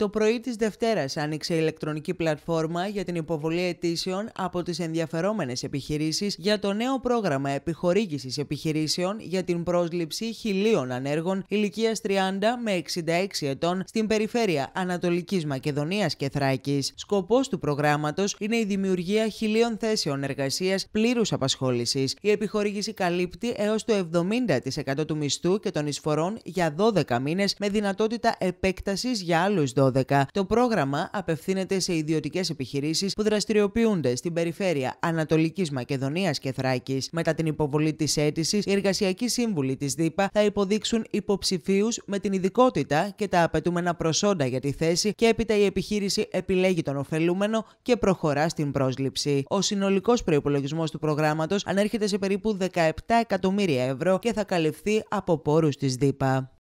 Το πρωί της Δευτέρας άνοιξε η ηλεκτρονική πλατφόρμα για την υποβολή αιτήσεων από τις ενδιαφερόμενες επιχειρήσεις για το νέο πρόγραμμα επιχορήγησης επιχειρήσεων για την πρόσληψη χιλίων ανέργων ηλικίας 30 με 66 ετών στην περιφέρεια Ανατολικής Μακεδονίας και Θράκης. Σκοπός του προγράμματος είναι η δημιουργία χιλίων θέσεων εργασίας πλήρους απασχόλησης. Η επιχορήγηση καλύπτει έως το 70% του μισθού και των εισφορών για 12 μήνες με δυνατότητα επέκτασης για άλλους 12 το πρόγραμμα απευθύνεται σε ιδιωτικές επιχειρήσεις που δραστηριοποιούνται στην περιφέρεια Ανατολικής Μακεδονίας και Θράκης. Μετά την υποβολή της αίτησης, οι εργασιακοί σύμβουλοι της ΔΥΠΑ θα υποδείξουν υποψηφίους με την ειδικότητα και τα απαιτούμενα προσόντα για τη θέση και έπειτα η επιχείρηση επιλέγει τον ωφελούμενο και προχωρά στην πρόσληψη. Ο συνολικός προπολογισμό του προγράμματος ανέρχεται σε περίπου 17 εκατομμύρια ευρώ και θα καλυφθεί από πόρους της ΔΥΠΑ.